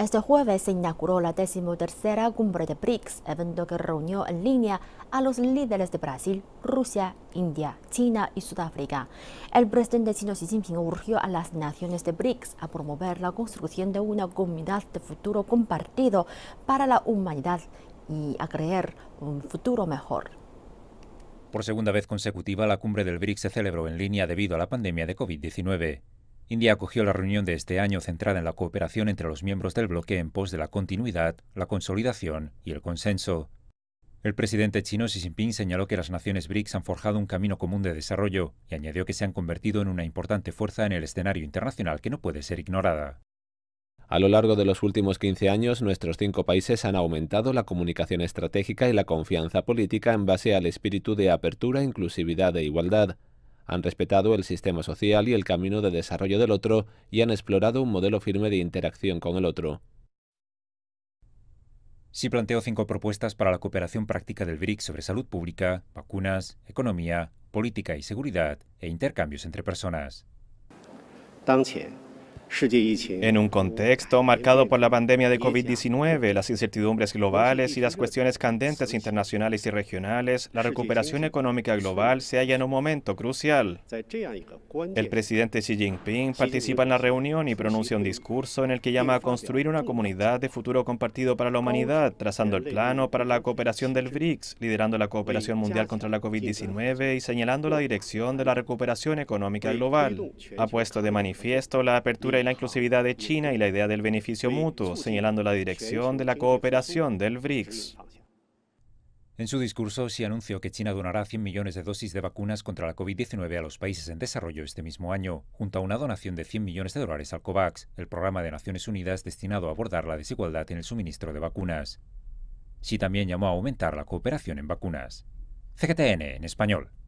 Este jueves se inauguró la decimotercera cumbre de BRICS, evento que reunió en línea a los líderes de Brasil, Rusia, India, China y Sudáfrica. El presidente Xi Jinping urgió a las naciones de BRICS a promover la construcción de una comunidad de futuro compartido para la humanidad y a crear un futuro mejor. Por segunda vez consecutiva, la cumbre del BRICS se celebró en línea debido a la pandemia de COVID-19. India acogió la reunión de este año centrada en la cooperación entre los miembros del bloque en pos de la continuidad, la consolidación y el consenso. El presidente chino Xi Jinping señaló que las naciones BRICS han forjado un camino común de desarrollo y añadió que se han convertido en una importante fuerza en el escenario internacional que no puede ser ignorada. A lo largo de los últimos 15 años, nuestros cinco países han aumentado la comunicación estratégica y la confianza política en base al espíritu de apertura, inclusividad e igualdad. Han respetado el sistema social y el camino de desarrollo del otro y han explorado un modelo firme de interacción con el otro. Sí planteó cinco propuestas para la cooperación práctica del BRIC sobre salud pública, vacunas, economía, política y seguridad e intercambios entre personas. En un contexto marcado por la pandemia de COVID-19, las incertidumbres globales y las cuestiones candentes internacionales y regionales, la recuperación económica global se halla en un momento crucial. El presidente Xi Jinping participa en la reunión y pronuncia un discurso en el que llama a construir una comunidad de futuro compartido para la humanidad, trazando el plano para la cooperación del BRICS, liderando la cooperación mundial contra la COVID-19 y señalando la dirección de la recuperación económica global. Ha puesto de manifiesto la apertura la inclusividad de China y la idea del beneficio mutuo, señalando la dirección de la cooperación del BRICS. En su discurso, Xi anunció que China donará 100 millones de dosis de vacunas contra la COVID-19 a los países en desarrollo este mismo año, junto a una donación de 100 millones de dólares al COVAX, el programa de Naciones Unidas destinado a abordar la desigualdad en el suministro de vacunas. Xi también llamó a aumentar la cooperación en vacunas. CGTN en español.